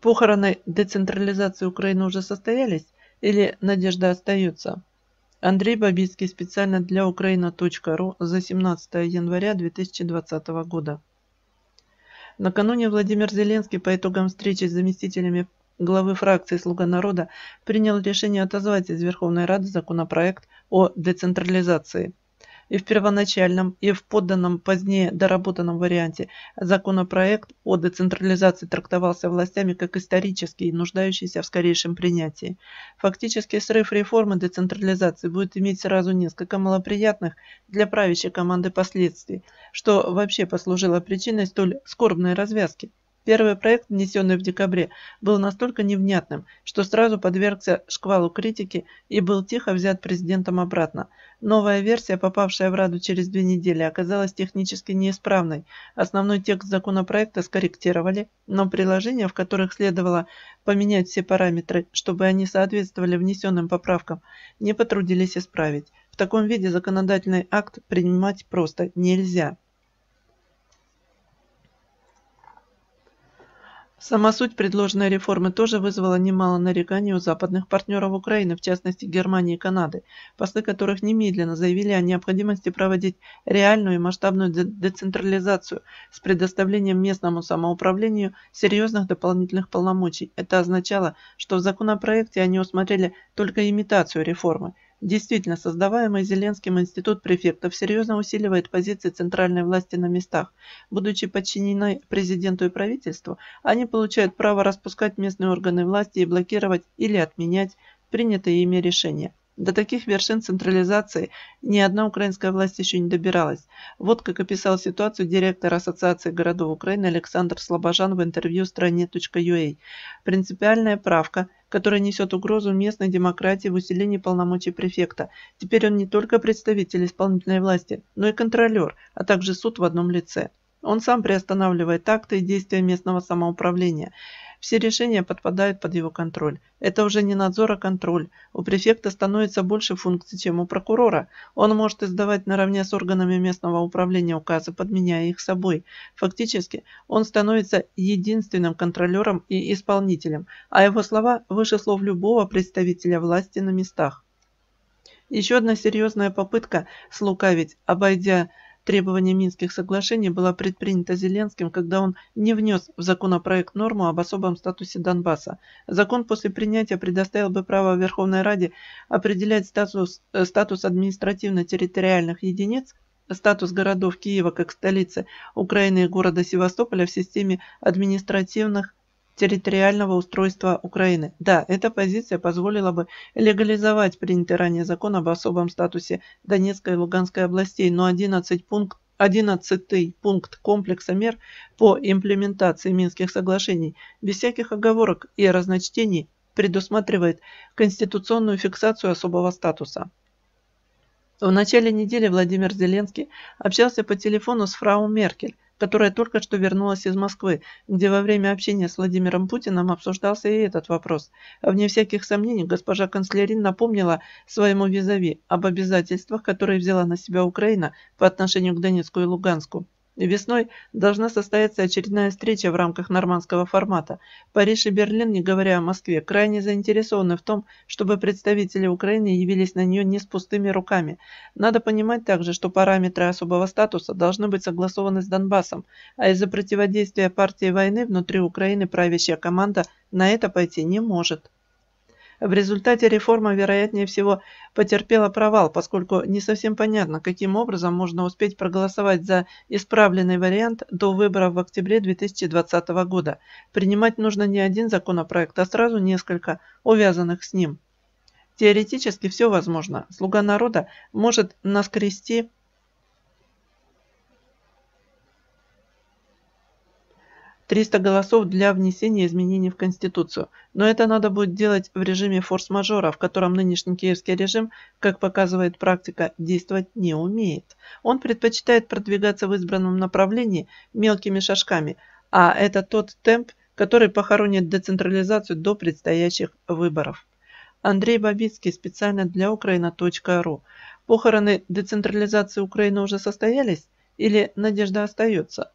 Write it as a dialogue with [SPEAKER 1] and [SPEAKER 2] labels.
[SPEAKER 1] Похороны децентрализации Украины уже состоялись или надежда остается? Андрей Бабицкий специально для Украина.ру за 17 января 2020 года. Накануне Владимир Зеленский по итогам встречи с заместителями главы фракции «Слуга народа» принял решение отозвать из Верховной Рады законопроект о децентрализации – и в первоначальном, и в подданном позднее доработанном варианте законопроект о децентрализации трактовался властями как исторический и нуждающийся в скорейшем принятии. Фактически срыв реформы децентрализации будет иметь сразу несколько малоприятных для правящей команды последствий, что вообще послужило причиной столь скорбной развязки. Первый проект, внесенный в декабре, был настолько невнятным, что сразу подвергся шквалу критики и был тихо взят президентом обратно. Новая версия, попавшая в Раду через две недели, оказалась технически неисправной. Основной текст законопроекта скорректировали, но приложения, в которых следовало поменять все параметры, чтобы они соответствовали внесенным поправкам, не потрудились исправить. В таком виде законодательный акт принимать просто нельзя. Сама суть предложенной реформы тоже вызвала немало нареканий у западных партнеров Украины, в частности Германии и Канады, после которых немедленно заявили о необходимости проводить реальную и масштабную децентрализацию с предоставлением местному самоуправлению серьезных дополнительных полномочий. Это означало, что в законопроекте они усмотрели только имитацию реформы – Действительно, создаваемый Зеленским институт префектов серьезно усиливает позиции центральной власти на местах. Будучи подчинены президенту и правительству, они получают право распускать местные органы власти и блокировать или отменять принятые ими решения. До таких вершин централизации ни одна украинская власть еще не добиралась. Вот как описал ситуацию директор Ассоциации городов Украины Александр Слобожан в интервью стране.ua. Принципиальная правка – которая несет угрозу местной демократии в усилении полномочий префекта. Теперь он не только представитель исполнительной власти, но и контролер, а также суд в одном лице. Он сам приостанавливает акты и действия местного самоуправления – все решения подпадают под его контроль. Это уже не надзор, а контроль. У префекта становится больше функций, чем у прокурора. Он может издавать наравне с органами местного управления указы, подменяя их собой. Фактически, он становится единственным контролером и исполнителем, а его слова выше слов любого представителя власти на местах. Еще одна серьезная попытка слукавить, обойдя Требование Минских соглашений было предпринято Зеленским, когда он не внес в законопроект норму об особом статусе Донбасса. Закон после принятия предоставил бы право Верховной Раде определять статус, э, статус административно-территориальных единиц статус городов Киева как столицы Украины и города Севастополя в системе административных территориального устройства Украины. Да, эта позиция позволила бы легализовать принятый ранее закон об особом статусе Донецкой и Луганской областей, но 11 пункт 11 пункт комплекса мер по имплементации Минских соглашений без всяких оговорок и разночтений предусматривает конституционную фиксацию особого статуса. В начале недели Владимир Зеленский общался по телефону с фрау Меркель, которая только что вернулась из Москвы, где во время общения с Владимиром Путиным обсуждался и этот вопрос. Вне всяких сомнений, госпожа канцлерин напомнила своему визави об обязательствах, которые взяла на себя Украина по отношению к Донецку и Луганску. Весной должна состояться очередная встреча в рамках нормандского формата. Париж и Берлин, не говоря о Москве, крайне заинтересованы в том, чтобы представители Украины явились на нее не с пустыми руками. Надо понимать также, что параметры особого статуса должны быть согласованы с Донбассом, а из-за противодействия партии войны внутри Украины правящая команда на это пойти не может. В результате реформа, вероятнее всего, потерпела провал, поскольку не совсем понятно, каким образом можно успеть проголосовать за исправленный вариант до выборов в октябре 2020 года. Принимать нужно не один законопроект, а сразу несколько, увязанных с ним. Теоретически все возможно. Слуга народа может наскрести 300 голосов для внесения изменений в Конституцию. Но это надо будет делать в режиме форс-мажора, в котором нынешний киевский режим, как показывает практика, действовать не умеет. Он предпочитает продвигаться в избранном направлении мелкими шажками, а это тот темп, который похоронит децентрализацию до предстоящих выборов. Андрей Бабицкий специально для Украина.ру. Похороны децентрализации Украины уже состоялись или надежда остается?